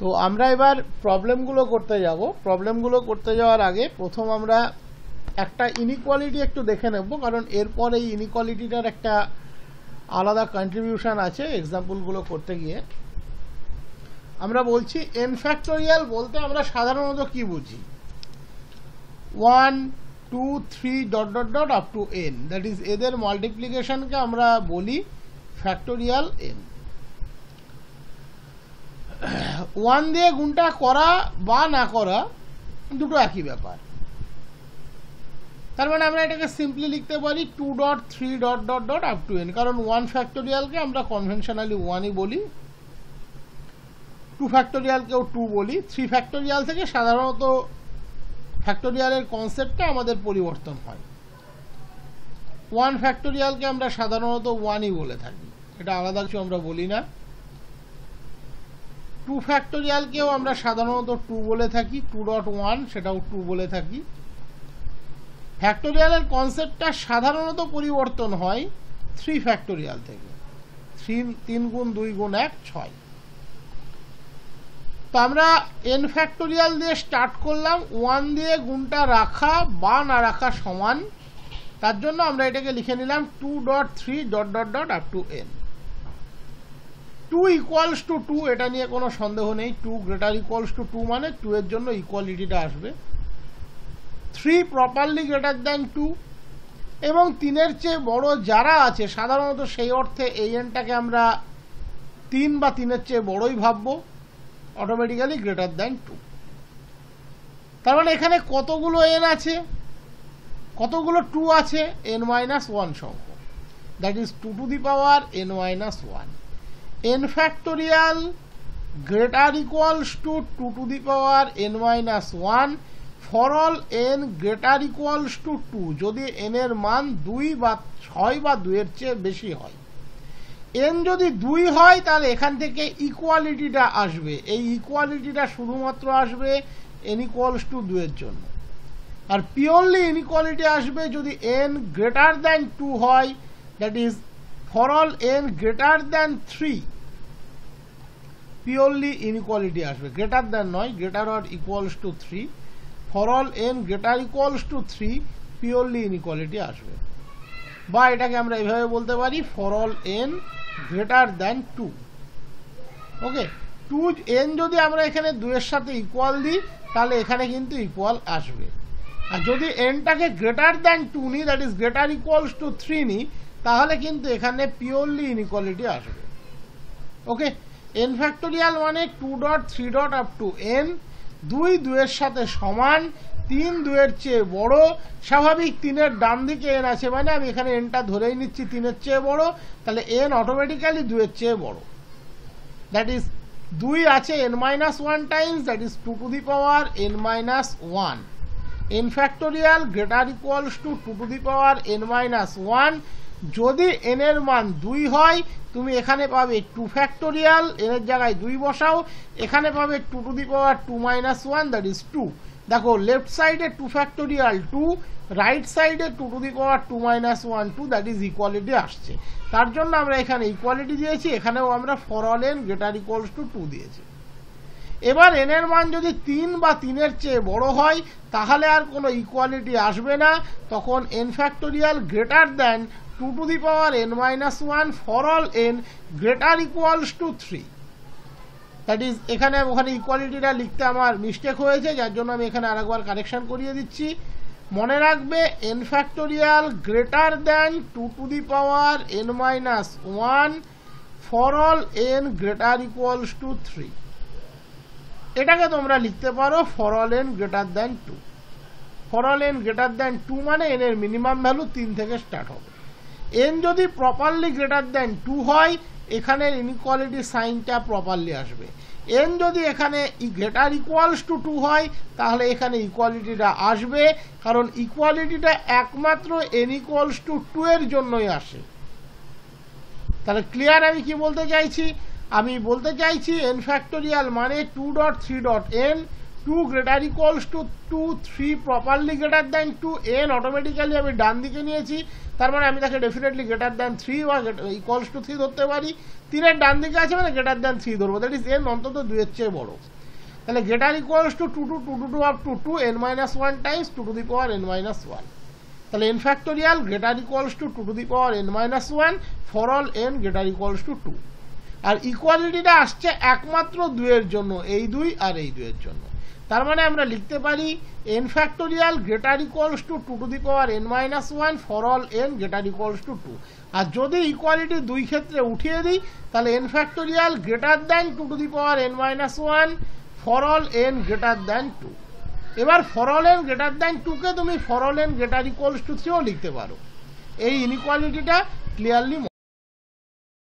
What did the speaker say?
তো আমরা এবার প্রবলেমগুলো করতে যাব প্রবলেমগুলো করতে যাওয়ার আগে প্রথম আমরা একটা ইনিকোয়ালিটি একটু দেখে নেব কারণ এরপর এই ইনিকোয়ালিটিটার একটা আলাদা কন্ট্রিবিউশন আছে এক্সাম্পলগুলো করতে গিয়ে আমরা বলছি এন ফ্যাক্টোরিয়াল বলতে আমরা সাধারণত কি বুঝি one two three dot dot dot up to n that is এদের মাল্টিপ্লিকেশনকে আমরা বলি ফ্যাক্টোরিয়াল এন ওয়ান দিয়ে গুণটা করা বা না করা দুটো একই ব্যাপার তার মানে আমরা এটাকে সিম্পলি লিখতে পারি two dot three dot dot dot up to n কারণ ওয়ান ফ্যাক্টোরিয়ালকে আমরা কনভেনশনালি ওয়ানই বলি টু ফ্যাক্টোরিয়ালকেও টু বলি থ্রি ফ্যাক্টোরিয়াল থেকে সাধারণত ফ্যাক্টোরিয়ালের কনসেপ্টটা আমাদের পরিবর্তন হয় ওয়ান ফ্যাক্টোরিয়ালকে আমরা সাধারণত ওয়ানই বলে থাকি এটা আলাদা কিছু আমরা বলি না টু ফ্যাক্টোরিয়ালকেও আমরা সাধারণত টু বলে থাকি টু ডট ওয়ান সেটাও টু বলে থাকি ফ্যাক্টোরিয়ালের কনসেপ্টটা সাধারণত পরিবর্তন হয় থ্রি ফ্যাক্টোরিয়াল থেকে থ্রি তিন গুণ দুই গুণ এক ছয় তো আমরা এন ফ্যাক্টোরিয়াল দিয়ে স্টার্ট করলাম ওয়ান দিয়ে গুণটা রাখা বা না রাখা সমান তার জন্য আমরা এটাকে লিখে নিলাম two dot three dot dot dot up to n two equals to two এটা নিয়ে কোনো সন্দেহ নেই two greater equals to two মানে টু এর জন্য ইকুয়ালিটিটা আসবে three properly greater than two এবং তিনের চেয়ে বড় যারা আছে সাধারণত সেই অর্থে এই এনটাকে আমরা তিন বা তিনের চেয়ে বড়ই ভাববো অটোমেটিক্যালি গ্রেটার দ্যান টু তার মানে এখানে কতগুলো এন আছে কতগুলো টু আছে এন মাইনাস ওয়ান সংখ্যক that is two to the power n minus one n factorial greater equals to two to the power n minus one for all n greater equals to two যদি n এর মান দুই বা ছয় বা দুয়ের চেয়ে বেশি হয় এন যদি দুই হয় তাহলে এখান থেকে ইকুয়ালিটিটা আসবে এই ইকুয়ালিটিটা শুধুমাত্র আসবে এন ইকুয়ালস টু দুয়ের জন্য আর পিওরলি ইনইকুয়ালিটি আসবে যদি এন গ্রেটার দ্যান টু হয় that is for all n greater than three purely inequality আসবে গ্রেটার দ্যান নয় greater or equals to three for all n greater equals to three purely inequality আসবে বা এটাকে আমরা এভাবে বলতে পারি for all n greater than two okay two n যদি আমরা এখানে দুয়ের সাথে ইকুয়াল দিই তাহলে এখানে কিন্তু ইকুয়াল আসবে আর যদি এনটাকে গ্রেটার দ্যান টু নিই that is greater equals to three নিই তাহলে কিন্তু এখানে পিওরলি ইনইকোয়ালিটি আসবে ওকে এন ফ্যাক্টোরিয়াল মানে two dot three dot up to n দুই দুয়ের সাথে সমান তিন দুয়ের চেয়ে বড় স্বাভাবিক তিনের ডান দিকে এন আছে মানে আমি এখানে এনটা ধরেই নিচ্ছি তিনের চেয়ে বড় তাহলে এন অটোমেটিক্যালি দুয়ের চেয়ে বড় দ্যাট ইজ দুই আছে n minus one times that is two to the power n minus one n factorial greater equals to two to the power n minus one যদি এন এর মান দুই হয় তুমি এখানে পাবে টু ফ্যাক্টোরিয়াল এনের জায়গায় দুই বসাও এখানে পাবে two to the power two minus one that is two দেখো লেফট সাইডে টু ফ্যাক্টোরিয়াল টু রাইট সাইডে two to the power two minus one two that is equality আসছে তার জন্য আমরা এখানে ইকোয়ালিটি দিয়েছি এখানেও আমরা for all n greater equals to two দিয়েছি এবার এন এর মান যদি তিন বা তিনের চেয়ে বড় হয় তাহলে আর কোনো ইকোয়ালিটি আসবে না তখন n factorial greater than two to the power n minus one for all n greater equals to three that is এখানে ওখানে ইকুয়ালিটিটা লিখতে আমার মিস্টেক হয়েছে যার জন্য আমি এখানে আরেকবার কারেকশান করিয়ে দিচ্ছি মনে রাখবে n factorial greater than two to the power n minus one for all n greater equals to three এটাকে তোমরা লিখতে পারো for all n greater than two for all n greater than two মানে এনের মিনিমাম ভ্যালু তিন থেকে start হবে N যদি প্রপারলি গ্রেটার দেন টু হয় এখানের ইনইকোয়ালিটি সাইনটা প্রপারলি আসবে এন যদি এখানে গ্রেটার ইকুয়ালস টু টু হয় তাহলে এখানে ইকুয়ালিটিটা আসবে কারণ ইকুয়ালিটিটা একমাত্র এন ইকুয়ালস টু টু এর জন্যই আসে তাহলে ক্লিয়ার আমি কি বলতে চাইছি আমি বলতে চাইছি এন ফ্যাক্টোরিয়াল মানে two dot three dot n to greater equals to two three properly greater than two n automatically আমি ডান দিকে নিয়েছি তার মানে আমি তাকে ডেফিনেটলি গ্রেটার দ্যান থ্রি বা ইকোয়ালস টু থ্রি ধরতে পারি তিনের ডান দিকে আছে মানে গ্রেটার দ্যান থ্রি ধরবো দ্যাট ইজ এন অন্তত দুয়ের চেয়ে বড় তাহলে greater equals to two two two two two up to two N minus one times two to the power n minus one তাহলে n factorial greater equals to two to the power n minus one for all n greater equals to two two ইকোয়ালিটিটা আসছে একমাত্র দুয়ের জন্য এই দুই আর এই দুয়ের জন্য তার মানে আমরা লিখতে পারি n factorial greater equals to two to the power n minus one for all n greater equals to two two যদি ইকোয়ালিটি দুই ক্ষেত্রে উঠিয়ে দিই তাহলে n factorial greater than two to the power n minus one for all n greater than two এবার for all n greater than টুকে তুমি for all n greater equals to থ্রিও লিখতে পারো এই ইনইকুয়ালিটিটা ক্লিয়ারলি